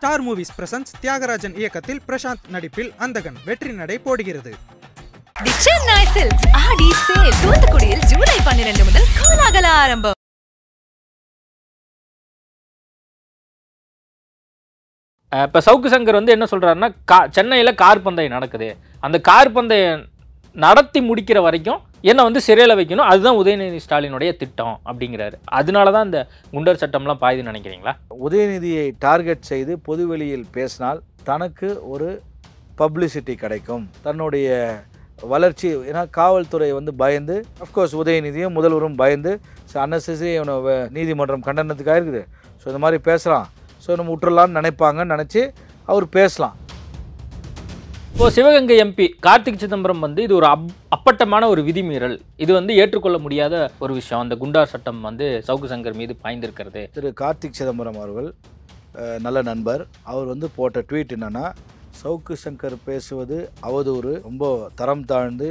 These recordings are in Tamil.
ஸ்டார் மூவிஸ் பிரசன்ஸ் தியாகராஜன் இயக்கத்தில் பிரசாந்த் நடிப்பில் அந்தகன் வெற்றி நடை போடுகிறது தூத்துக்குடியில் ஜூலை பன்னிரண்டு முதல் கோலாகல ஆரம்பம் இப்போ சவுக்கு சங்கர் வந்து என்ன சொல்கிறாருன்னா கா சென்னையில் கார் பந்தயம் நடக்குது அந்த கார் பந்தயம் நடத்தி முடிக்கிற வரைக்கும் என்னை வந்து சிறையில் வைக்கணும் அதுதான் உதயநிதி ஸ்டாலினுடைய திட்டம் அப்படிங்கிறாரு அதனால தான் இந்த குண்டர் சட்டம்லாம் பாயுதுன்னு நினைக்கிறீங்களா உதயநிதியை டார்கெட் செய்து பொதுவெளியில் பேசினால் தனக்கு ஒரு பப்ளிசிட்டி கிடைக்கும் தன்னுடைய வளர்ச்சி ஏன்னா காவல்துறை வந்து பயந்து அஃப்கோர்ஸ் உதயநிதியும் முதல்வரும் பயந்து ஸோ அன்னசரி அவனை நீதிமன்றம் கண்டனத்துக்காக இருக்குது ஸோ இந்த மாதிரி பேசலாம் ஸோ நம்ம விட்டுறலாம்னு நினைப்பாங்கன்னு நினச்சி அவர் பேசலாம் இப்போது சிவகங்கை எம்பி கார்த்திக் சிதம்பரம் வந்து இது ஒரு அப் அப்பட்டமான ஒரு விதிமீறல் இது வந்து ஏற்றுக்கொள்ள முடியாத ஒரு விஷயம் அந்த குண்டா சட்டம் வந்து சவுக்கு சங்கர் மீது பாய்ந்திருக்கிறது திரு கார்த்திக் சிதம்பரம் அவர்கள் நல்ல நண்பர் அவர் வந்து போட்ட ட்வீட் என்னென்னா சவுக்கு சங்கர் பேசுவது அவதூறு ரொம்ப தரம் தாழ்ந்து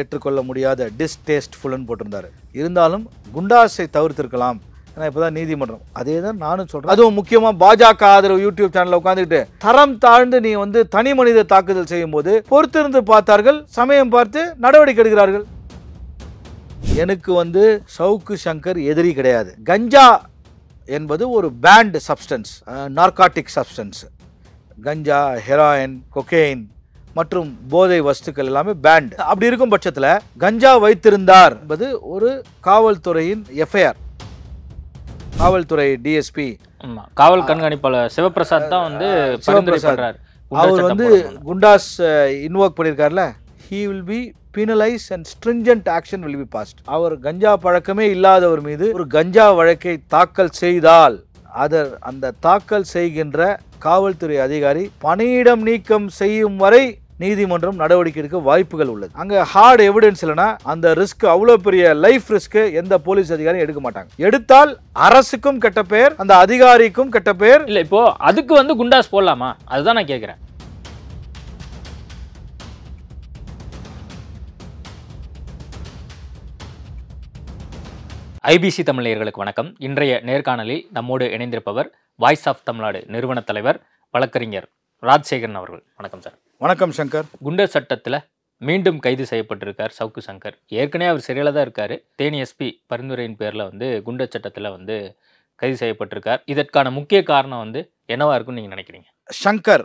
ஏற்றுக்கொள்ள முடியாத டிஸ்டேஸ்ட்ஃபுல்னு போட்டிருந்தார் இருந்தாலும் குண்டாஸை தவிர்த்திருக்கலாம் ஏன்னா இப்போ தான் நீதிமன்றம் அதே தான் நானும் சொல்கிறேன் அதுவும் முக்கியமாக பாஜக ஆதரவு யூடியூப் சேனலில் உட்காந்துக்கிட்டு தரம் தாழ்ந்து நீ வந்து தனி மனித தாக்குதல் செய்யும் போது பொறுத்திருந்து பார்த்தார்கள் சமயம் பார்த்து நடவடிக்கை எடுக்கிறார்கள் எனக்கு வந்து சவுக்கு சங்கர் எதிரி கிடையாது கஞ்சா என்பது ஒரு பேண்ட் சப்ஸ்டன்ஸ் நார்காட்டிக் சப்ஸ்டன்ஸ் கஞ்சா ஹெராயின் கொக்கெயின் மற்றும் போதை வஸ்துக்கள் எல்லாமே பேண்ட் அப்படி இருக்கும் பட்சத்தில் கஞ்சா வைத்திருந்தார் என்பது ஒரு காவல்துறையின் எஃப்ஐஆர் காவல்துறை டிஎஸ்பி காவல் கண்காணிப்பாளர் சிவபிரசாத் தான் வந்து சிவபிரசாத் அவர் வந்து குண்டாஸ் இன்வோக் பண்ணியிருக்காருல he will be penalise and stringent action will be passed அவர் கஞ்சா பழக்கமே இல்லாதவர் மீது ஒரு கஞ்சா வழக்கை தாக்கல் செய்தால் அதர் அந்த தாக்கல் செய்கின்ற காவல்துறை அதிகாரி பணியிடம் நீக்கம் செய்யும் வரை நீதிமன்றம் நடவடிக்கை எடுக்க வாய்ப்புகள் உள்ளது அங்கே ஹார்டு எவிடன்ஸ் இல்லைன்னா அந்த ரிஸ்க் அவ்வளோ பெரிய லைஃப் ரிஸ்க் எந்த போலீஸ் அதிகாரியும் எடுக்க மாட்டாங்க எடுத்தால் அரசுக்கும் கெட்ட பேர் அந்த அதிகாரிக்கும் கெட்ட பேர் இல்லை இப்போ அதுக்கு வந்து குண்டாஸ் போடலாமா அதுதான் நான் கேட்குறேன் ஐபிசி தமிழர்களுக்கு வணக்கம் இன்றைய நேர்காணலில் நம்மோடு இணைந்திருப்பவர் வாய்ஸ் ஆஃப் தமிழ்நாடு நிறுவன தலைவர் வழக்கறிஞர் ராஜசேகரன் அவர்கள் வணக்கம் சார் வணக்கம் சங்கர் குண்டர் சட்டத்தில் மீண்டும் கைது செய்யப்பட்டிருக்கார் சவுக்கு சங்கர் ஏற்கனவே அவர் சிறையில் தான் இருக்கார் தேனி எஸ்பி பரிந்துரையின் பேரில் வந்து குண்டர் சட்டத்தில் வந்து கைது செய்யப்பட்டிருக்கார் இதற்கான முக்கிய காரணம் வந்து என்னவாக இருக்கும்னு நீங்கள் நினைக்கிறீங்க சங்கர்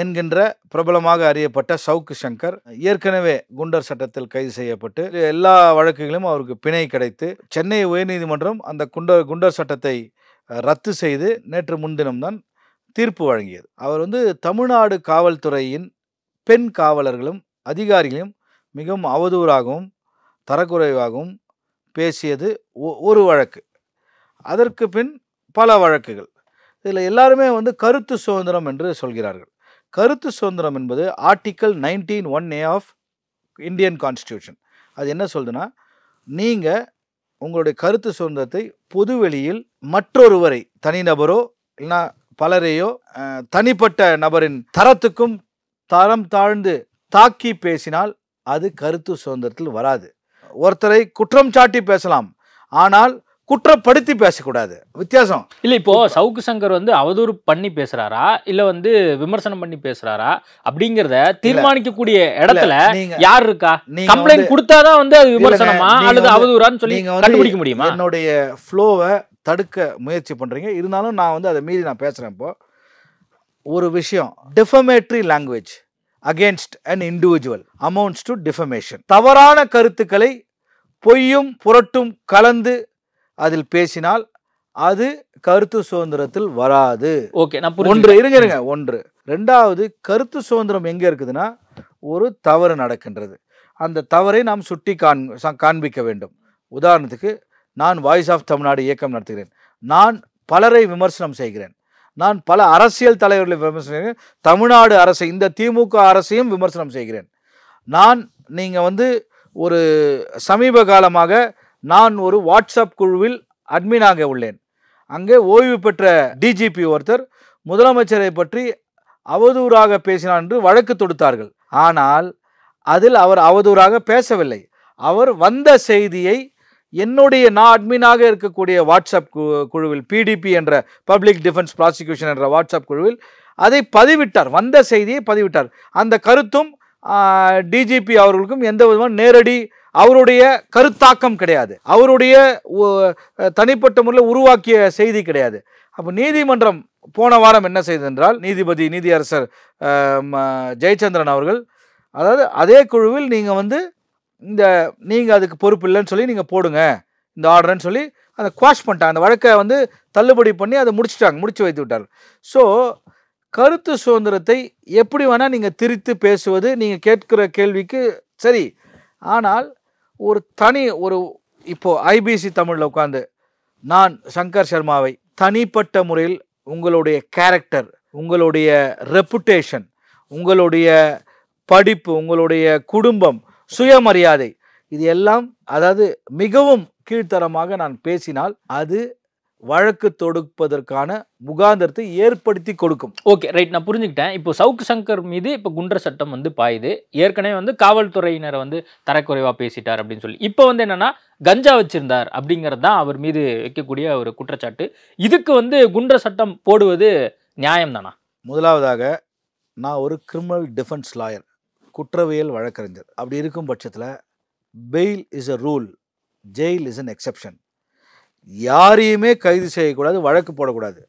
என்கின்ற பிரபலமாக அறியப்பட்ட சவுக்கு சங்கர் ஏற்கனவே குண்டர் சட்டத்தில் கைது செய்யப்பட்டு எல்லா வழக்குகளிலும் அவருக்கு பிணை கிடைத்து சென்னை உயர்நீதிமன்றம் அந்த குண்டர் குண்டர் சட்டத்தை ரத்து செய்து நேற்று முன்தினம்தான் தீர்ப்பு வழங்கியது அவர் வந்து தமிழ்நாடு காவல்துறையின் பெண் காவலர்களும் அதிகாரிகளும் மிகவும் அவதூறாகவும் தரக்குறைவாகவும் பேசியது ஒரு வழக்கு அதற்கு பின் பல வழக்குகள் இதில் எல்லாருமே வந்து கருத்து சுதந்திரம் என்று சொல்கிறார்கள் கருத்து சுதந்திரம் என்பது article nineteen one A of Indian constitution அது என்ன சொல்லுதுன்னா நீங்கள் உங்களுடைய கருத்து சுதந்திரத்தை வெளியில் மற்றொருவரை தனிநபரோ இல்லைன்னா பலரையோ தனிப்பட்ட நபரின் தரத்துக்கும் தரம் தாழ்ந்து தாக்கி பேசினால் அது கருத்து சுதந்திரத்தில் வராது ஒருத்தரை குற்றம் சாட்டி பேசலாம் ஆனால் குற்றப்படுத்தி பேசக்கூடாது வித்தியாசம் இல்லை இப்போ சவுக்கு சங்கர் வந்து அவதூறு பண்ணி பேசுறாரா இல்ல வந்து விமர்சனம் பண்ணி பேசுறாரா அப்படிங்கறத தீர்மானிக்கக்கூடிய இடத்துல யார் இருக்கா கம்ப்ளைண்ட் கொடுத்தாதான் வந்து அது விமர்சனமா அல்லது அவதூறான்னு சொல்லி கண்டுபிடிக்க முடியுமா என்னுடைய ஃப்ளோவை தடுக்க முயற்சி பண்றீங்க இருந்தாலும் நான் வந்து அதை மீறி நான் பேசுறேன் இப்போ ஒரு விஷயம் defamatory language against an individual amounts to defamation தவறான கருத்துக்களை பொய்யும் புரட்டும் கலந்து அதில் பேசினால் அது கருத்து சுதந்திரத்தில் வராது ஓகே நான் ஒன்று இருங்க இருங்க ஒன்று ரெண்டாவது கருத்து சுதந்திரம் எங்கே இருக்குதுன்னா ஒரு தவறு நடக்கின்றது அந்த தவறை நாம் சுட்டி காண் காண்பிக்க வேண்டும் உதாரணத்துக்கு நான் வாய்ஸ் ஆஃப் தமிழ்நாடு இயக்கம் நடத்துகிறேன் நான் பலரை விமர்சனம் செய்கிறேன் நான் பல அரசியல் தலைவர்களை விமர்சனம் தமிழ்நாடு அரசை இந்த திமுக அரசையும் விமர்சனம் செய்கிறேன் நான் நீங்கள் வந்து ஒரு சமீப காலமாக நான் ஒரு வாட்ஸ்அப் குழுவில் அட்மினாக உள்ளேன் அங்கே ஓய்வு பெற்ற டிஜிபி ஒருத்தர் முதலமைச்சரை பற்றி அவதூறாக பேசினார் என்று வழக்கு தொடுத்தார்கள் ஆனால் அதில் அவர் அவதூறாக பேசவில்லை அவர் வந்த செய்தியை என்னுடைய நான் அட்மினாக இருக்கக்கூடிய வாட்ஸ்அப் குழுவில் பிடிபி என்ற பப்ளிக் டிஃபென்ஸ் ப்ராசிக்யூஷன் என்ற வாட்ஸ்அப் குழுவில் அதை பதிவிட்டார் வந்த செய்தியை பதிவிட்டார் அந்த கருத்தும் டிஜிபி அவர்களுக்கும் எந்த விதமான நேரடி அவருடைய கருத்தாக்கம் கிடையாது அவருடைய தனிப்பட்ட முறையில் உருவாக்கிய செய்தி கிடையாது அப்போ நீதிமன்றம் போன வாரம் என்ன என்றால் நீதிபதி நீதியரசர் ஜெயச்சந்திரன் அவர்கள் அதாவது அதே குழுவில் நீங்கள் வந்து இந்த நீங்கள் அதுக்கு பொறுப்பு இல்லைன்னு சொல்லி நீங்கள் போடுங்க இந்த ஆர்டர்னு சொல்லி அதை குவாஷ் பண்ணிட்டாங்க அந்த வழக்கை வந்து தள்ளுபடி பண்ணி அதை முடிச்சுட்டாங்க முடிச்சு வைத்து விட்டார் ஸோ கருத்து சுதந்திரத்தை எப்படி வேணால் நீங்கள் திரித்து பேசுவது நீங்கள் கேட்கிற கேள்விக்கு சரி ஆனால் ஒரு தனி ஒரு இப்போது ஐபிசி தமிழில் உட்காந்து நான் சங்கர் சர்மாவை தனிப்பட்ட முறையில் உங்களுடைய கேரக்டர் உங்களுடைய ரெப்புடேஷன் உங்களுடைய படிப்பு உங்களுடைய குடும்பம் சுயமரியாதை இது எல்லாம் அதாவது மிகவும் கீழ்த்தரமாக நான் பேசினால் அது வழக்கு தொடுப்பதற்கான முகாந்திரத்தை ஏற்படுத்தி கொடுக்கும் ஓகே ரைட் நான் புரிஞ்சுக்கிட்டேன் இப்போ சவுக்கு சங்கர் மீது இப்போ குண்டர் சட்டம் வந்து பாயுது ஏற்கனவே வந்து காவல்துறையினரை வந்து தரக்குறைவாக பேசிட்டார் அப்படின்னு சொல்லி இப்போ வந்து என்னென்னா கஞ்சா வச்சிருந்தார் அப்படிங்கிறது தான் அவர் மீது வைக்கக்கூடிய ஒரு குற்றச்சாட்டு இதுக்கு வந்து குண்டர் சட்டம் போடுவது நியாயம் தானா முதலாவதாக நான் ஒரு கிரிமினல் டிஃபென்ஸ் லாயர் குற்றவியல் வழக்கறிஞர் அப்படி இருக்கும் பட்சத்தில் bail is a rule jail is an exception யாரையுமே கைது செய்யக்கூடாது வழக்கு போடக்கூடாது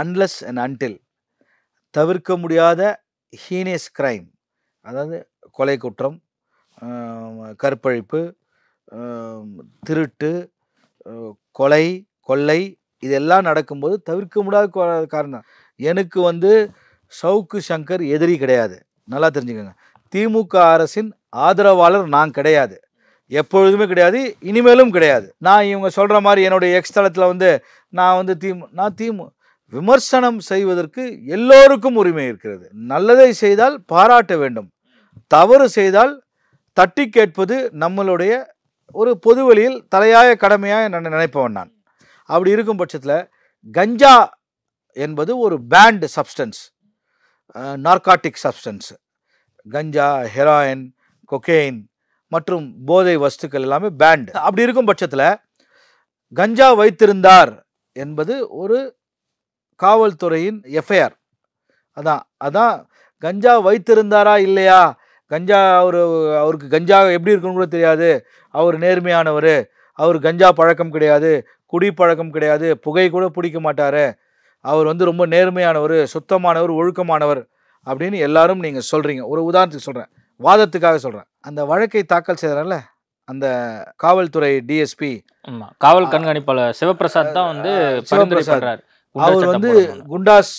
அன்லஸ் அண்ட் அன்டில் தவிர்க்க முடியாத ஹீனியஸ் கிரைம் அதாவது கொலை குற்றம் கற்பழிப்பு திருட்டு கொலை கொள்ளை இதெல்லாம் நடக்கும்போது தவிர்க்க முடியாத காரணம் எனக்கு வந்து சவுக்கு சங்கர் எதிரி கிடையாது நல்லா தெரிஞ்சுக்கோங்க திமுக அரசின் ஆதரவாளர் நான் கிடையாது எப்பொழுதுமே கிடையாது இனிமேலும் கிடையாது நான் இவங்க சொல்கிற மாதிரி என்னுடைய எக்ஸ்தலத்தில் வந்து நான் வந்து தீம் நான் தீமு விமர்சனம் செய்வதற்கு எல்லோருக்கும் உரிமை இருக்கிறது நல்லதை செய்தால் பாராட்ட வேண்டும் தவறு செய்தால் தட்டி கேட்பது நம்மளுடைய ஒரு பொது வழியில் தலையாய கடமையாக நான் நினைப்பவன் நான் அப்படி இருக்கும் பட்சத்தில் கஞ்சா என்பது ஒரு பேண்ட் சப்ஸ்டன்ஸ் நார்காட்டிக் சப்ஸ்டன்ஸ் கஞ்சா ஹெராயின் கொக்கெயின் மற்றும் போதை வஸ்துக்கள் எல்லாமே பேண்ட் அப்படி இருக்கும் பட்சத்தில் கஞ்சா வைத்திருந்தார் என்பது ஒரு காவல்துறையின் எஃப்ஐஆர் அதான் அதான் கஞ்சா வைத்திருந்தாரா இல்லையா கஞ்சா அவர் அவருக்கு கஞ்சா எப்படி இருக்குன்னு கூட தெரியாது அவர் நேர்மையானவர் அவர் கஞ்சா பழக்கம் கிடையாது குடி பழக்கம் கிடையாது புகை கூட பிடிக்க மாட்டார் அவர் வந்து ரொம்ப நேர்மையானவர் சுத்தமானவர் ஒழுக்கமானவர் அப்படின்னு எல்லாரும் நீங்கள் சொல்கிறீங்க ஒரு உதாரணத்துக்கு சொல்கிறேன் வாதத்துக்காக சொல்கிறேன் அந்த வழக்கை தாக்கல் செய்கிறேன்ல அந்த காவல்துறை டிஎஸ்பி காவல் கண்காணிப்பாளர் சிவபிரசாத் தான் வந்து சிவபிரசாத் அவர் வந்து குண்டாஸ்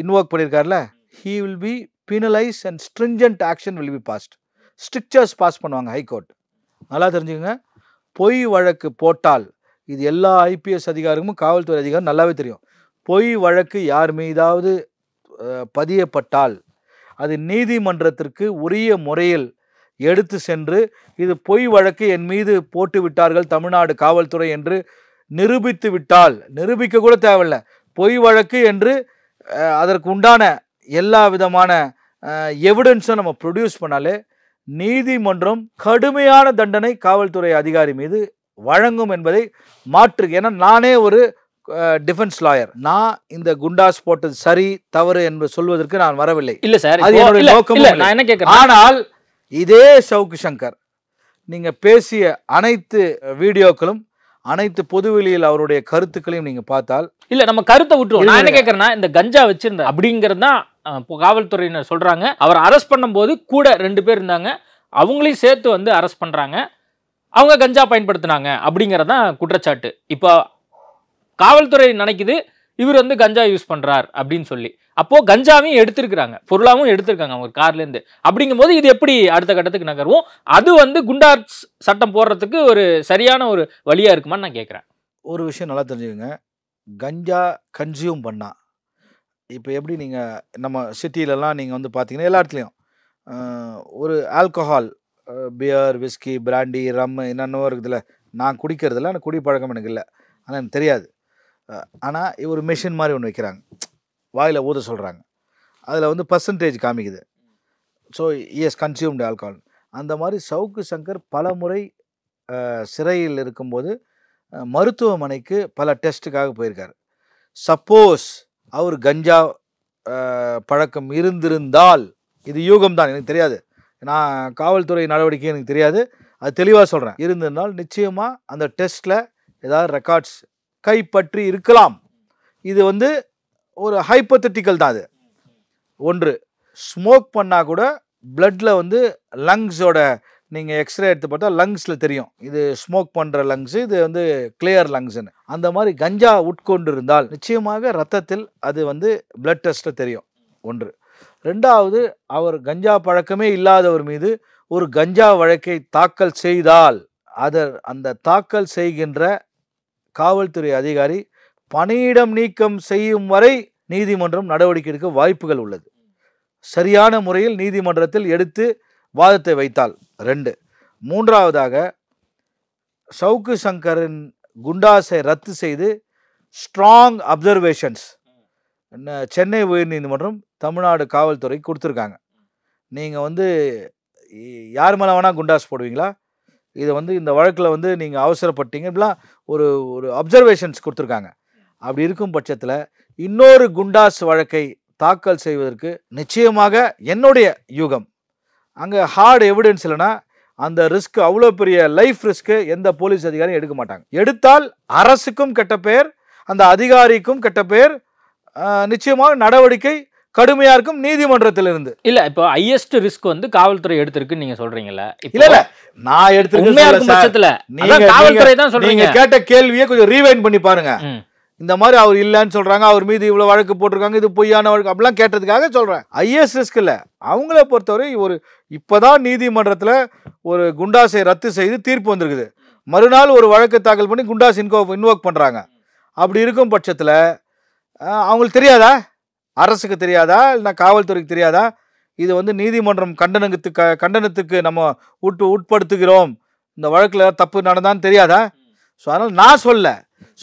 இன்வோக் பண்ணியிருக்காருல he will be penalise and stringent action will be passed strictures pass பண்ணுவாங்க ஹைகோர்ட் நல்லா தெரிஞ்சுக்கோங்க பொய் வழக்கு போட்டால் இது எல்லா ஐபிஎஸ் அதிகாரிக்கும் காவல்துறை அதிகாரம் நல்லாவே தெரியும் பொய் வழக்கு யார் மீதாவது பதியப்பட்டால் அது நீதிமன்றத்திற்கு உரிய முறையில் எடுத்து சென்று இது பொய் வழக்கு என் மீது போட்டு விட்டார்கள் தமிழ்நாடு காவல்துறை என்று நிரூபித்து விட்டால் நிரூபிக்க கூட தேவையில்லை பொய் வழக்கு என்று அதற்கு உண்டான எல்லா விதமான எவிடன்ஸும் நம்ம ப்ரொடியூஸ் பண்ணாலே நீதிமன்றம் கடுமையான தண்டனை காவல்துறை அதிகாரி மீது வழங்கும் என்பதை மாற்று ஏன்னா நானே ஒரு டிஃபென்ஸ் லாயர் நான் இந்த குண்டாஸ் போட்டது சரி தவறு என்று சொல்வதற்கு நான் வரவில்லை இல்ல சார் அது என்னுடைய நோக்கம் நான் என்ன கேட்கிறேன் ஆனால் இதே சவுக்கு சங்கர் நீங்க பேசிய அனைத்து வீடியோக்களும் அனைத்து பொதுவெளியில் அவருடைய கருத்துக்களையும் நீங்க பார்த்தால் இல்ல நம்ம கருத்தை விட்டுருவோம் நான் என்ன கேட்கறேன்னா இந்த கஞ்சா வச்சிருந்தேன் அப்படிங்கிறது தான் காவல்துறையினர் சொல்றாங்க அவர் அரெஸ்ட் பண்ணும்போது கூட ரெண்டு பேர் இருந்தாங்க அவங்களையும் சேர்த்து வந்து அரெஸ்ட் பண்றாங்க அவங்க கஞ்சா பயன்படுத்தினாங்க அப்படிங்கறதான் குற்றச்சாட்டு இப்போ காவல்துறை நினைக்குது இவர் வந்து கஞ்சா யூஸ் பண்ணுறார் அப்படின்னு சொல்லி அப்போது கஞ்சாவையும் எடுத்திருக்கிறாங்க பொருளாவும் எடுத்திருக்காங்க அவங்க கார்லேருந்து அப்படிங்கும்போது இது எப்படி அடுத்த கட்டத்துக்கு நகர்வோம் அது வந்து குண்டா சட்டம் போடுறதுக்கு ஒரு சரியான ஒரு வழியாக இருக்குமான்னு நான் கேட்குறேன் ஒரு விஷயம் நல்லா தெரிஞ்சுக்கோங்க கஞ்சா கன்சியூம் பண்ணால் இப்போ எப்படி நீங்கள் நம்ம சிட்டியிலலாம் நீங்கள் வந்து பார்த்தீங்கன்னா எல்லா இடத்துலையும் ஒரு alcohol beer whisky brandy rum என்னென்னவோ இருக்குதுல்ல நான் குடிக்கிறதில்ல எனக்கு குடி பழக்கம் எனக்கு இல்லை ஆனால் எனக்கு தெரியாது ஆனால் ஒரு மிஷின் மாதிரி ஒன்று வைக்கிறாங்க வாயில் ஊத சொல்கிறாங்க அதில் வந்து பர்சன்டேஜ் காமிக்குது ஸோ எஸ் கன்சியூம்டு ஆல்கஹால் அந்த மாதிரி சவுக்கு சங்கர் பல முறை சிறையில் இருக்கும்போது மருத்துவமனைக்கு பல டெஸ்ட்டுக்காக போயிருக்கார் சப்போஸ் அவர் கஞ்சா பழக்கம் இருந்திருந்தால் இது யூகம் தான் எனக்கு தெரியாது நான் காவல்துறை நடவடிக்கை எனக்கு தெரியாது அது தெளிவாக சொல்கிறேன் இருந்திருந்தால் நிச்சயமாக அந்த டெஸ்ட்டில் ஏதாவது ரெக்கார்ட்ஸ் கைப்பற்றி இருக்கலாம் இது வந்து ஒரு ஹைப்பத்தட்டிக்கல் தான் அது ஒன்று ஸ்மோக் பண்ணால் கூட பிளட்டில் வந்து லங்ஸோட நீங்கள் எக்ஸ்ரே எடுத்து பார்த்தா லங்ஸில் தெரியும் இது ஸ்மோக் பண்ணுற லங்ஸு இது வந்து கிளியர் லங்ஸ்னு அந்த மாதிரி கஞ்சா உட்கொண்டு இருந்தால் நிச்சயமாக ரத்தத்தில் அது வந்து பிளட் டெஸ்ட்டில் தெரியும் ஒன்று ரெண்டாவது அவர் கஞ்சா பழக்கமே இல்லாதவர் மீது ஒரு கஞ்சா வழக்கை தாக்கல் செய்தால் அதர் அந்த தாக்கல் செய்கின்ற காவல்துறை அதிகாரி பணியிடம் நீக்கம் செய்யும் வரை நீதிமன்றம் நடவடிக்கை எடுக்க வாய்ப்புகள் உள்ளது சரியான முறையில் நீதிமன்றத்தில் எடுத்து வாதத்தை வைத்தால் ரெண்டு மூன்றாவதாக சவுக்கு சங்கரின் குண்டாசை ரத்து செய்து ஸ்ட்ராங் அப்சர்வேஷன்ஸ் சென்னை உயர்நீதிமன்றம் தமிழ்நாடு காவல்துறை கொடுத்துருக்காங்க நீங்கள் வந்து யார் மேலே வேணால் குண்டாஸ் போடுவீங்களா இதை வந்து இந்த வழக்கில் வந்து நீங்கள் அவசரப்பட்டீங்க இப்படிலாம் ஒரு ஒரு அப்சர்வேஷன்ஸ் கொடுத்துருக்காங்க அப்படி இருக்கும் பட்சத்தில் இன்னொரு குண்டாஸ் வழக்கை தாக்கல் செய்வதற்கு நிச்சயமாக என்னுடைய யூகம் அங்கே ஹார்டு எவிடன்ஸ் இல்லைன்னா அந்த ரிஸ்க் அவ்வளோ பெரிய லைஃப் ரிஸ்க்கு எந்த போலீஸ் அதிகாரியும் எடுக்க மாட்டாங்க எடுத்தால் அரசுக்கும் கெட்ட பெயர் அந்த அதிகாரிக்கும் கெட்ட பெயர் நிச்சயமாக நடவடிக்கை கடுமையா இருக்கும் இருந்து இல்ல இப்போ ஹையஸ்ட் ரிஸ்க் வந்து காவல்துறை எடுத்திருக்கு நீங்க சொல்றீங்கல்ல இல்ல இல்ல நான் எடுத்திருக்கேன் நீங்க காவல்துறை தான் சொல்றீங்க கேட்ட கேள்வியை கொஞ்சம் ரீவைண்ட் பண்ணி பாருங்க இந்த மாதிரி அவர் இல்லைன்னு சொல்றாங்க அவர் மீது இவ்வளவு வழக்கு போட்டிருக்காங்க இது பொய்யான வழக்கு அப்படிலாம் கேட்டதுக்காக சொல்றேன் ஐஎஸ் ரிஸ்க் இல்ல அவங்கள பொறுத்தவரை ஒரு இப்பதான் நீதிமன்றத்துல ஒரு குண்டாசை ரத்து செய்து தீர்ப்பு வந்திருக்குது மறுநாள் ஒரு வழக்கு தாக்கல் பண்ணி குண்டாஸ் இன்கோ இன்வோக் பண்றாங்க அப்படி இருக்கும் பட்சத்துல அவங்களுக்கு தெரியாதா அரசுக்கு தெரியாதா இல்லைனா காவல்துறைக்கு தெரியாதா இது வந்து நீதிமன்றம் கண்டனத்துக்கு கண்டனத்துக்கு நம்ம உட்டு உட்படுத்துகிறோம் இந்த வழக்கில் தப்பு நடந்தான்னு தெரியாதா ஸோ அதனால் நான் சொல்ல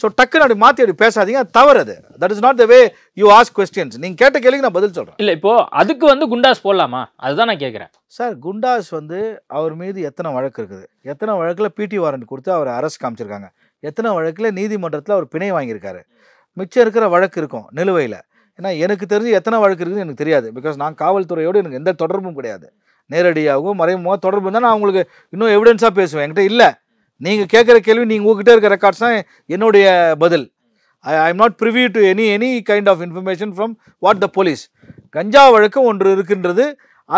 ஸோ டக்குன்னு அப்படி மாற்றி அப்படி பேசாதீங்க அது தவறு அது that is not the way you ask questions நீங்கள் கேட்ட கேள்விக்கு நான் பதில் சொல்கிறேன் இல்லை இப்போது அதுக்கு வந்து குண்டாஸ் போடலாமா அதுதான் நான் கேட்குறேன் சார் குண்டாஸ் வந்து அவர் மீது எத்தனை வழக்கு இருக்குது எத்தனை வழக்கில் பிடி வாரண்ட் கொடுத்து அவர் அரசு காமிச்சிருக்காங்க எத்தனை வழக்கில் நீதிமன்றத்தில் அவர் பிணை வாங்கியிருக்காரு மிச்சம் இருக்கிற வழக்கு இருக்கும் நிலுவையில் ஏன்னா எனக்கு தெரிஞ்சு எத்தனை வழக்கு இருக்குதுன்னு எனக்கு தெரியாது பிகாஸ் நான் காவல்துறையோடு எனக்கு எந்த தொடர்பும் கிடையாது நேரடியாகவும் மறைமுகமாக தொடர்பு இருந்தால் நான் உங்களுக்கு இன்னும் எவிடன்ஸாக பேசுவேன் என்கிட்ட இல்லை நீங்கள் கேட்குற கேள்வி நீங்கள் உங்ககிட்ட இருக்க ரெக்கார்ட்ஸ் தான் என்னுடைய பதில் I I'm not privy to any any kind of information from what the police கஞ்சா வழக்கு ஒன்று இருக்கின்றது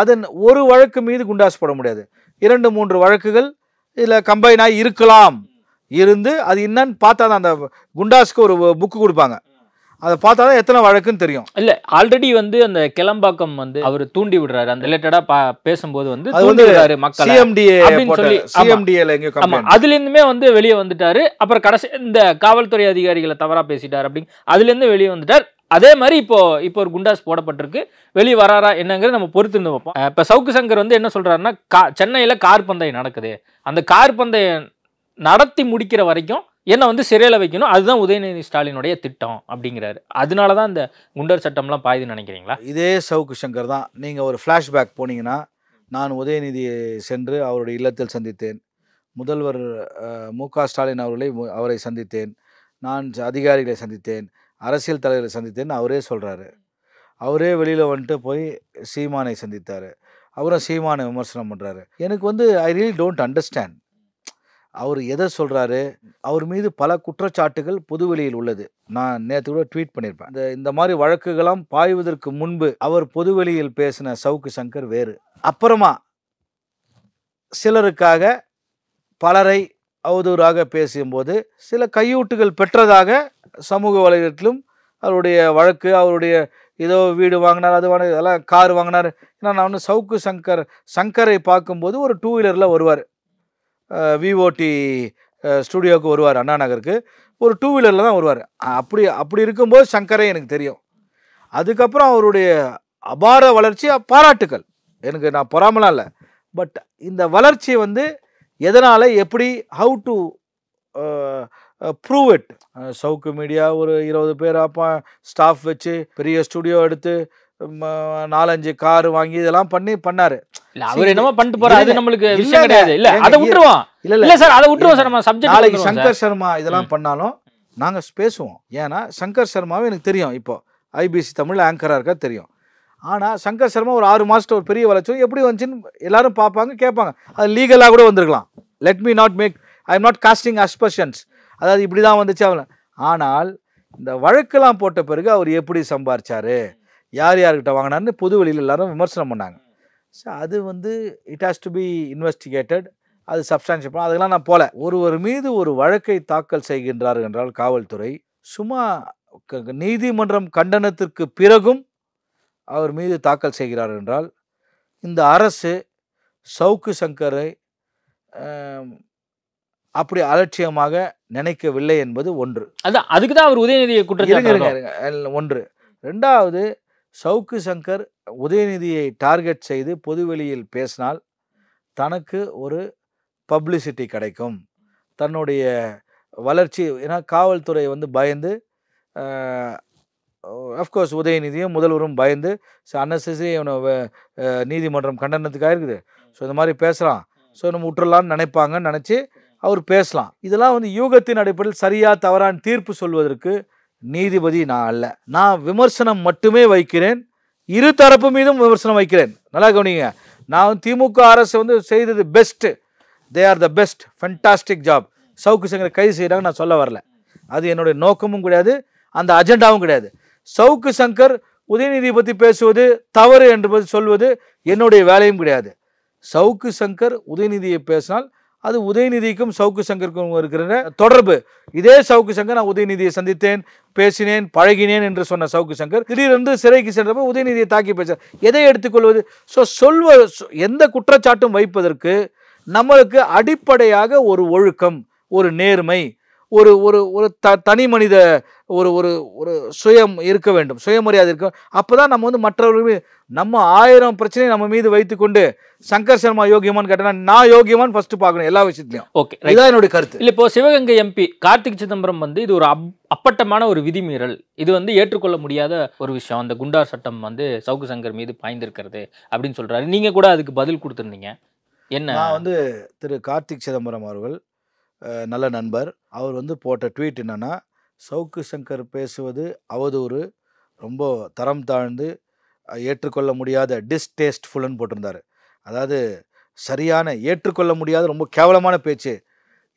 அதன் ஒரு வழக்கு மீது குண்டாஸ் போட முடியாது இரண்டு மூன்று வழக்குகள் இதில் கம்பைனாக இருக்கலாம் இருந்து அது என்னன்னு பார்த்தா தான் அந்த குண்டாஸ்க்கு ஒரு புக்கு கொடுப்பாங்க அதை பார்த்தா தான் எத்தனை வழக்குன்னு தெரியும் இல்லை ஆல்ரெடி வந்து அந்த கிளம்பாக்கம் வந்து அவர் தூண்டி விடுறாரு அந்த ரிலேட்டடாக பா பேசும்போது வந்து தூண்டி விடுறாரு மக்கள் சிஎம்டிஏ சொல்லி ஆமாம் அதுலேருந்துமே வந்து வெளியே வந்துட்டாரு அப்புறம் கடைசி இந்த காவல்துறை அதிகாரிகளை தவறாக பேசிட்டார் அப்படின்னு அதுலேருந்து வெளியே வந்துட்டார் அதே மாதிரி இப்போ இப்போ ஒரு குண்டாஸ் போடப்பட்டிருக்கு வெளியே வராரா என்னங்கிறது நம்ம பொறுத்திருந்து வைப்போம் இப்போ சவுக்கு சங்கர் வந்து என்ன சொல்றாருன்னா கா சென்னையில் கார் பந்தயம் நடக்குது அந்த கார் பந்தயம் நடத்தி முடிக்கிற வரைக்கும் என்னை வந்து சிறையில் வைக்கணும் அதுதான் உதயநிதி ஸ்டாலினுடைய திட்டம் அப்படிங்கிறாரு அதனால தான் இந்த குண்டர் சட்டம்லாம் பாயுதுன்னு நினைக்கிறீங்களா இதே சவுக்கு சங்கர் தான் நீங்கள் ஒரு ஃப்ளாஷ்பேக் போனீங்கன்னா நான் உதயநிதியை சென்று அவருடைய இல்லத்தில் சந்தித்தேன் முதல்வர் மு ஸ்டாலின் அவர்களை அவரை சந்தித்தேன் நான் அதிகாரிகளை சந்தித்தேன் அரசியல் தலைவர்களை சந்தித்தேன் அவரே சொல்கிறாரு அவரே வெளியில் வந்துட்டு போய் சீமானை சந்தித்தார் அவரும் சீமானை விமர்சனம் பண்ணுறாரு எனக்கு வந்து ஐ ரியலி டோன்ட் அண்டர்ஸ்டாண்ட் அவர் எதை சொல்கிறாரு அவர் மீது பல குற்றச்சாட்டுகள் பொதுவெளியில் உள்ளது நான் நேற்று கூட ட்வீட் பண்ணியிருப்பேன் இந்த இந்த மாதிரி வழக்குகளாம் பாய்வதற்கு முன்பு அவர் பொதுவெளியில் பேசின சவுக்கு சங்கர் வேறு அப்புறமா சிலருக்காக பலரை அவதூறாக பேசும்போது சில கையூட்டுகள் பெற்றதாக சமூக வலைதளத்திலும் அவருடைய வழக்கு அவருடைய ஏதோ வீடு வாங்கினார் அது வாங்க இதெல்லாம் கார் வாங்கினார் ஏன்னா நான் வந்து சவுக்கு சங்கர் சங்கரை பார்க்கும்போது ஒரு டூ வீலரில் வருவார் விஓடி ஸ்டுடியோவுக்கு வருவார் அண்ணா நகருக்கு ஒரு டூ வீலரில் தான் வருவார் அப்படி அப்படி இருக்கும்போது சங்கரே எனக்கு தெரியும் அதுக்கப்புறம் அவருடைய அபார வளர்ச்சி பாராட்டுக்கள் எனக்கு நான் பொறாமலாம் இல்லை பட் இந்த வளர்ச்சி வந்து எதனால் எப்படி how to prove it Savukku media ஒரு இருபது பேர் அப்போ ஸ்டாஃப் வச்சு பெரிய ஸ்டுடியோ எடுத்து நாலஞ்சு கார் வாங்கி இதெல்லாம் பண்ணி பண்ணாரு என்னமோ பண்ணிட்டு நம்மளுக்கு விஷயம் கிடையாது அதை சார் அதை சார் நாளைக்கு சங்கர் சர்மா இதெல்லாம் பண்ணாலும் பேசுவோம் ஏன்னா சங்கர் சர்மாவே எனக்கு தெரியும் இப்போ ஐபிசி இருக்கா தெரியும் ஆனால் சங்கர் சர்மா ஒரு ஆறு ஒரு பெரிய எப்படி வந்துச்சுன்னு பார்ப்பாங்க கேட்பாங்க அது லீகலாக கூட வந்திருக்கலாம் let me not I not casting அதாவது இப்படி தான் வந்துச்சு ஆனால் இந்த வழக்கெல்லாம் போட்ட பிறகு அவர் எப்படி சம்பாரிச்சாரு யார் யார்கிட்ட வாங்கினார்னு பொது வெளியில் எல்லாரும் விமர்சனம் பண்ணாங்க ஸோ அது வந்து it has to be investigated அது சப்ஸ்டான்ஷியல் பண்ண அதெல்லாம் நான் போல ஒருவர் மீது ஒரு வழக்கை தாக்கல் செய்கின்றார் என்றால் காவல்துறை சும்மா நீதிமன்றம் கண்டனத்திற்கு பிறகும் அவர் மீது தாக்கல் செய்கிறார் என்றால் இந்த அரசு சவுக்கு சங்கரை அப்படி அலட்சியமாக நினைக்கவில்லை என்பது ஒன்று அதுதான் அதுக்கு தான் அவர் உதயநிதியை குற்றம் ஒன்று ரெண்டாவது சவுக்கு சங்கர் உதயநிதியை டார்கெட் செய்து பொதுவெளியில் பேசினால் தனக்கு ஒரு பப்ளிசிட்டி கிடைக்கும் தன்னுடைய வளர்ச்சி ஏன்னா காவல்துறை வந்து பயந்து அஃப்கோர்ஸ் உதயநிதியும் முதல்வரும் பயந்து அன்னசரி அவனை நீதிமன்றம் கண்டனத்துக்காக இருக்குது ஸோ இந்த மாதிரி பேசுகிறான் ஸோ நம்ம விட்டுடலாம்னு நினைப்பாங்கன்னு நினச்சி அவர் பேசலாம் இதெல்லாம் வந்து யூகத்தின் அடிப்படையில் சரியாக தவறான தீர்ப்பு சொல்வதற்கு நீதிபதி நான் அல்ல நான் விமர்சனம் மட்டுமே வைக்கிறேன் இரு தரப்பு மீதும் விமர்சனம் வைக்கிறேன் நல்லா கவனிங்க நான் வந்து திமுக அரசு வந்து செய்தது best they are the best fantastic job Savukku சங்கரை கைது செய்கிறாங்க நான் சொல்ல வரல அது என்னுடைய நோக்கமும் கிடையாது அந்த அஜெண்டாவும் கிடையாது சவுக்கு சங்கர் உதயநிதி பற்றி பேசுவது தவறு என்று சொல்வது என்னுடைய வேலையும் கிடையாது சவுக்கு சங்கர் உதயநிதியை பேசினால் அது உதயநிதிக்கும் சவுக்கு சங்கருக்கும் இருக்கிற தொடர்பு இதே சவுக்கு சங்கர் நான் உதயநிதியை சந்தித்தேன் பேசினேன் பழகினேன் என்று சொன்ன சவுக்கு சங்கர் திடீரென்று சிறைக்கு சென்றப்ப உதயநிதியை தாக்கி பேச எதை எடுத்துக்கொள்வது ஸோ சொல்வ எந்த குற்றச்சாட்டும் வைப்பதற்கு நம்மளுக்கு அடிப்படையாக ஒரு ஒழுக்கம் ஒரு நேர்மை ஒரு ஒரு ஒரு த தனி மனித ஒரு ஒரு ஒரு சுயம் இருக்க வேண்டும் சுயமரியாதை இருக்க அப்போ தான் நம்ம வந்து மற்றவர்கள் நம்ம ஆயிரம் பிரச்சனையை நம்ம மீது வைத்துக்கொண்டு சங்கர் சர்மா யோகியமான்னு கேட்டேன்னா நான் யோகியமான்னு ஃபஸ்ட்டு பார்க்கணும் எல்லா விஷயத்துலையும் ஓகே இதான் என்னுடைய கருத்து இல்லை இப்போ சிவகங்கை எம்பி கார்த்திக் சிதம்பரம் வந்து இது ஒரு அப் அப்பட்டமான ஒரு விதிமீறல் இது வந்து ஏற்றுக்கொள்ள முடியாத ஒரு விஷயம் அந்த குண்டார் சட்டம் வந்து சவுக்கு சங்கர் மீது பாய்ந்திருக்கிறது அப்படின்னு சொல்கிறாரு நீங்கள் கூட அதுக்கு பதில் கொடுத்துருந்தீங்க என்ன நான் வந்து திரு கார்த்திக் சிதம்பரம் அவர்கள் நல்ல நண்பர் அவர் வந்து போட்ட ட்வீட் என்னென்னா சவுக்கு சங்கர் பேசுவது அவதூறு ரொம்ப தரம் தாழ்ந்து ஏற்றுக்கொள்ள முடியாத டிஸ்டேஸ்ட்ஃபுல்னு போட்டிருந்தார் அதாவது சரியான ஏற்றுக்கொள்ள முடியாத ரொம்ப கேவலமான பேச்சு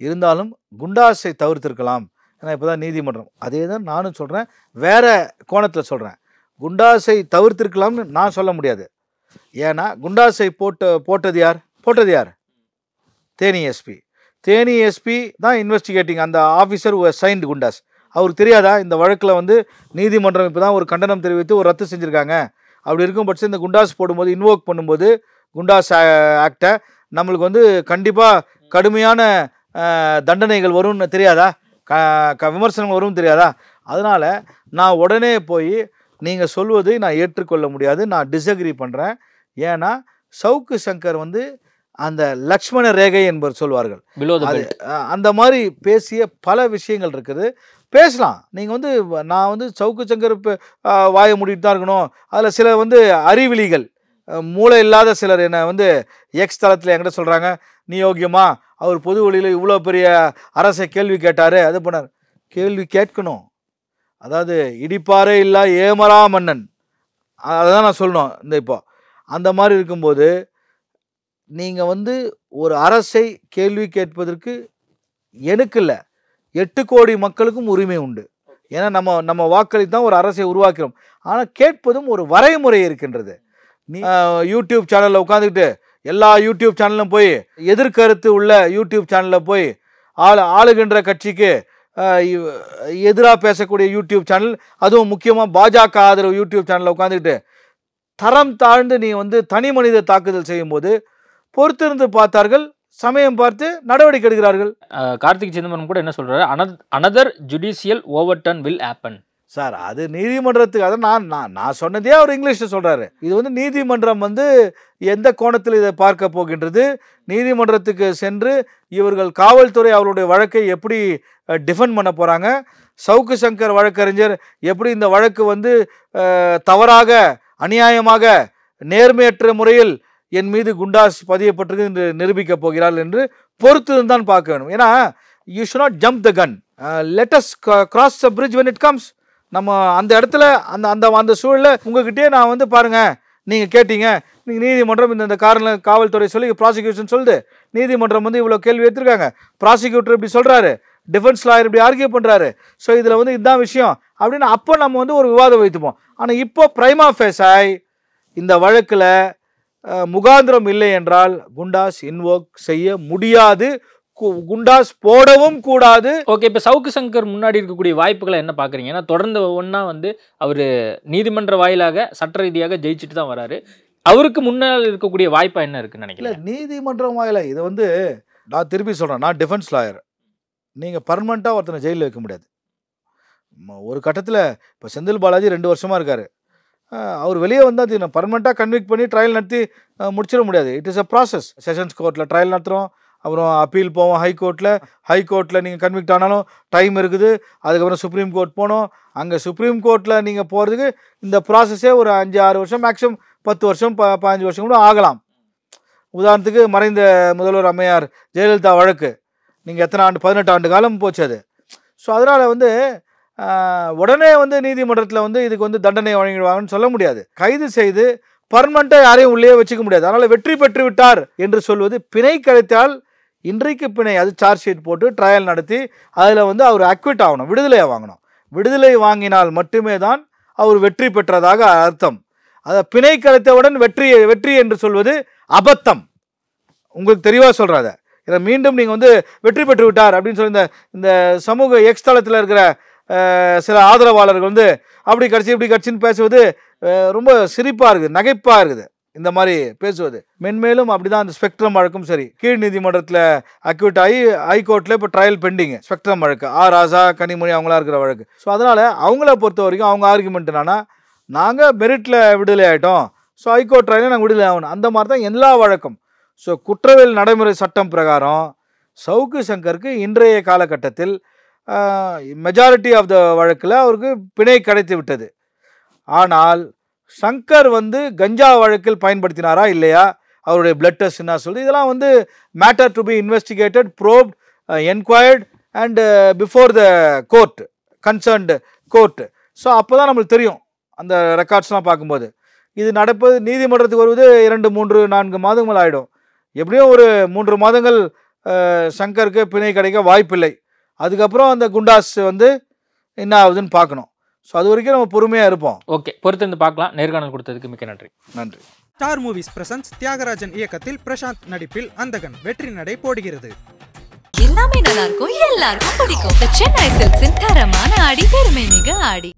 இருந்தாலும் குண்டாசை தவிர்த்திருக்கலாம் ஏன்னா இப்போ தான் நீதிமன்றம் அதே தான் நானும் சொல்கிறேன் வேறு கோணத்தில் சொல்கிறேன் குண்டாசை தவிர்த்திருக்கலாம்னு நான் சொல்ல முடியாது ஏன்னா குண்டாசை போட்ட போட்டது யார் போட்டது யார் தேனி எஸ்பி தேனி எஸ்பி தான் இன்வெஸ்டிகேட்டிங் அந்த ஆஃபீஸர் சைன்டு குண்டாஸ் அவருக்கு தெரியாதா இந்த வழக்கில் வந்து நீதிமன்றம் இப்போ தான் ஒரு கண்டனம் தெரிவித்து ஒரு ரத்து செஞ்சுருக்காங்க அப்படி இருக்கும் பட்சம் இந்த குண்டாஸ் போடும்போது இன்வோக் பண்ணும்போது குண்டாஸ் ஆக்டை நம்மளுக்கு வந்து கண்டிப்பாக கடுமையான தண்டனைகள் வரும்னு தெரியாதா க விமர்சனங்கள் வரும்னு தெரியாதா அதனால் நான் உடனே போய் நீங்கள் சொல்வதை நான் ஏற்றுக்கொள்ள முடியாது நான் டிஸ்அக்ரி பண்ணுறேன் ஏன்னா சவுக்கு சங்கர் வந்து அந்த லக்ஷ்மண ரேகை என்பவர் சொல்வார்கள் அந்த மாதிரி பேசிய பல விஷயங்கள் இருக்குது பேசலாம் நீங்கள் வந்து நான் வந்து சவுக்கு சங்கர் வாய முடிட்டு தான் இருக்கணும் அதில் சில வந்து அறிவிலிகள் மூளை இல்லாத சிலர் என்னை வந்து எக்ஸ் தளத்தில் என்கிட்ட சொல்கிறாங்க நீ யோகியமா அவர் பொது வழியில் இவ்வளோ பெரிய அரசை கேள்வி கேட்டார் அது பண்ணார் கேள்வி கேட்கணும் அதாவது இடிப்பாரே இல்லா ஏமரா மன்னன் அதை தான் நான் சொல்லணும் இந்த இப்போ அந்த மாதிரி இருக்கும்போது நீங்கள் வந்து ஒரு அரசை கேள்வி கேட்பதற்கு எனக்கு இல்லை எட்டு கோடி மக்களுக்கும் உரிமை உண்டு ஏன்னா நம்ம நம்ம வாக்களி தான் ஒரு அரசை உருவாக்கிறோம் ஆனால் கேட்பதும் ஒரு வரைமுறை இருக்கின்றது யூடியூப் சேனலில் உட்காந்துக்கிட்டு எல்லா யூடியூப் சேனலும் போய் எதிர்கருத்து உள்ள யூடியூப் சேனலில் போய் ஆள் ஆளுகின்ற கட்சிக்கு எதிராக பேசக்கூடிய யூடியூப் சேனல் அதுவும் முக்கியமாக பாஜக ஆதரவு யூடியூப் சேனலில் உட்காந்துக்கிட்டு தரம் தாழ்ந்து நீ வந்து தனி மனித தாக்குதல் செய்யும்போது பொறுத்திருந்து பார்த்தார்கள் சமயம் பார்த்து நடவடிக்கை எடுக்கிறார்கள் கார்த்திக் சிதம்பரம் கூட என்ன சொல்றாரு another judicial overturn will happen sir அது நீதிமன்றத்துக்கு அதை நான் நான் நான் சொன்னதே அவர் இங்கிலீஷில் சொல்கிறாரு இது வந்து நீதிமன்றம் வந்து எந்த கோணத்தில் இதை பார்க்க போகின்றது நீதிமன்றத்துக்கு சென்று இவர்கள் காவல்துறை அவருடைய வழக்கை எப்படி டிஃபெண்ட் பண்ண போகிறாங்க சவுக்கு சங்கர் வழக்கறிஞர் எப்படி இந்த வழக்கு வந்து தவறாக அநியாயமாக நேர்மையற்ற முறையில் என் மீது குண்டாஸ் பதியப்பட்டிருக்கு என்று நிரூபிக்கப் போகிறாள் என்று பொறுத்து தான் பார்க்க வேணும் ஏன்னா you should not jump the gun let's cross the bridge when it comes நம்ம அந்த இடத்துல அந்த அந்த அந்த சூழலில் உங்ககிட்டயே நான் வந்து பாருங்கள் நீங்கள் கேட்டீங்க நீங்கள் நீதிமன்றம் இந்த இந்த காரணம் காவல்துறை சொல்லி ப்ராசிக்யூஷன் சொல்லுது நீதிமன்றம் வந்து இவ்வளோ கேள்வி எடுத்திருக்காங்க ப்ராசிக்யூட்டர் இப்படி சொல்கிறாரு டிஃபென்ஸ் லாயர் இப்படி ஆர்கியூ பண்ணுறாரு ஸோ இதில் வந்து இதுதான் விஷயம் அப்படின்னு அப்போ நம்ம வந்து ஒரு விவாதம் வைத்துப்போம் ஆனால் இப்போ ப்ரைமா ஃபேஸ் ஆய் இந்த வழக்கில் முகாந்திரம் இல்லை என்றால் குண்டாஸ் இன்வோக் செய்ய முடியாது குண்டாஸ் போடவும் கூடாது ஓகே இப்போ சவுக்கு சங்கர் முன்னாடி இருக்கக்கூடிய வாய்ப்புகளை என்ன பார்க்குறீங்க ஏன்னா தொடர்ந்து ஒன்றா வந்து அவர் நீதிமன்ற வாயிலாக சட்ட ரீதியாக ஜெயிச்சுட்டு தான் வராரு அவருக்கு முன்னால் இருக்கக்கூடிய வாய்ப்பாக என்ன இருக்குன்னு நினைக்கல நீதிமன்றம் வாயிலாக இதை வந்து நான் திருப்பி சொல்கிறேன் நான் டிஃபென்ஸ் லாயர் நீங்கள் பர்மனெண்ட்டாக ஒருத்தனை ஜெயிலில் வைக்க முடியாது ஒரு கட்டத்தில் இப்போ செந்தில் பாலாஜி ரெண்டு வருஷமாக இருக்கார் அவர் வெளியே வந்தால் அது நான் பர்மனெண்ட்டாக கன்விக் பண்ணி ட்ரையல் நடத்தி முடிச்சிட முடியாது it is a process sessions கோர்ட்டில் ட்ரையல் நடத்துகிறோம் அப்புறம் அப்பீல் போவோம் ஹைகோர்ட்டில் ஹைகோர்ட்டில் நீங்கள் கன்விக்ட் ஆனாலும் டைம் இருக்குது அதுக்கப்புறம் சுப்ரீம் கோர்ட் போனோம் அங்கே சுப்ரீம் கோர்ட்டில் நீங்கள் போகிறதுக்கு இந்த ப்ராசஸே ஒரு அஞ்சு ஆறு வருஷம் மேக்ஸிமம் பத்து வருஷம் ப பதினஞ்சு வருஷம் கூட ஆகலாம் உதாரணத்துக்கு மறைந்த முதல்வர் அம்மையார் ஜெயலலிதா வழக்கு நீங்கள் எத்தனை ஆண்டு பதினெட்டு ஆண்டு காலம் போச்சு அது ஸோ அதனால் வந்து உடனே வந்து நீதிமன்றத்தில் வந்து இதுக்கு வந்து தண்டனை வழங்கிடுவாங்கன்னு சொல்ல முடியாது கைது செய்து பர்மனண்ட்டாக யாரையும் உள்ளே வச்சுக்க முடியாது அதனால் வெற்றி பெற்று விட்டார் என்று சொல்வது பிணை கிடைத்தால் இன்றைக்கு பிணை அது சார்ஜ் ஷீட் போட்டு ட்ரையல் நடத்தி அதில் வந்து அவர் அக்விட் ஆகணும் விடுதலையை வாங்கணும் விடுதலை வாங்கினால் மட்டுமே தான் அவர் வெற்றி பெற்றதாக அர்த்தம் அதை பிணை கிடைத்தவுடன் வெற்றி வெற்றி என்று சொல்வது அபத்தம் உங்களுக்கு தெளிவாக சொல்கிறாத இதை மீண்டும் நீங்கள் வந்து வெற்றி பெற்று விட்டார் அப்படின்னு சொல்லி இந்த இந்த சமூக எக்ஸ்தலத்தில் இருக்கிற சில ஆதரவாளர்கள் வந்து அப்படி கட்சி இப்படி கட்சின்னு பேசுவது ரொம்ப சிரிப்பாக இருக்குது நகைப்பாக இருக்குது இந்த மாதிரி பேசுவது மென்மேலும் அப்படிதான் அந்த ஸ்பெக்ட்ரம் வழக்கும் சரி கீழ் நீதிமன்றத்தில் அக்யூட் ஆகி ஹைகோர்ட்டில் இப்போ ட்ரையல் பெண்டிங்கு ஸ்பெக்ட்ரம் வழக்கு ஆ ராசா கனிமொழி அவங்களா இருக்கிற வழக்கு ஸோ அதனால் அவங்கள பொறுத்த வரைக்கும் அவங்க ஆர்குமெண்ட் என்னன்னா நாங்கள் மெரிட்டில் விடுதலை ஆகிட்டோம் ஸோ ஹைகோர்ட் ட்ரையலில் நாங்கள் விடுதலை ஆகணும் அந்த மாதிரி தான் எல்லா வழக்கம் ஸோ குற்றவியல் நடைமுறை சட்டம் பிரகாரம் சவுக்கு சங்கருக்கு இன்றைய காலகட்டத்தில் மெஜாரிட்டி ஆஃப் த வழக்கில் அவருக்கு பிணை கிடைத்து விட்டது ஆனால் சங்கர் வந்து கஞ்சா வழக்கில் பயன்படுத்தினாரா இல்லையா அவருடைய பிளட் டெஸ்ட் என்ன சொல்லுது இதெல்லாம் வந்து matter to be investigated probed enquired and before the court concerned court so அப்போ தான் நம்மளுக்கு தெரியும் அந்த ரெக்கார்ட்ஸ்லாம் பார்க்கும்போது இது நடப்பது நீதிமன்றத்துக்கு வருவது இரண்டு மூன்று நான்கு மாதங்கள் ஆகிடும் எப்படியும் ஒரு மூன்று மாதங்கள் சங்கருக்கு பிணை கிடைக்க வாய்ப்பில்லை அதுக்கப்புறம் அந்த குண்டாஸ் வந்து என்ன ஆகுதுன்னு பார்க்கணும் ஸோ அது வரைக்கும் நம்ம பொறுமையாக இருப்போம் ஓகே பொறுத்து வந்து பார்க்கலாம் நேர்காணல் கொடுத்ததுக்கு மிக்க நன்றி நன்றி ஸ்டார் மூவிஸ் பிரசன்ஸ் தியாகராஜன் இயக்கத்தில் பிரசாந்த் நடிப்பில் அந்தகன் வெற்றி நடை போடுகிறது எல்லாமே நல்லா இருக்கும் எல்லாருக்கும் பிடிக்கும் சென்னை சில்க்ஸின் தரமான ஆடி பெருமை மிக ஆடி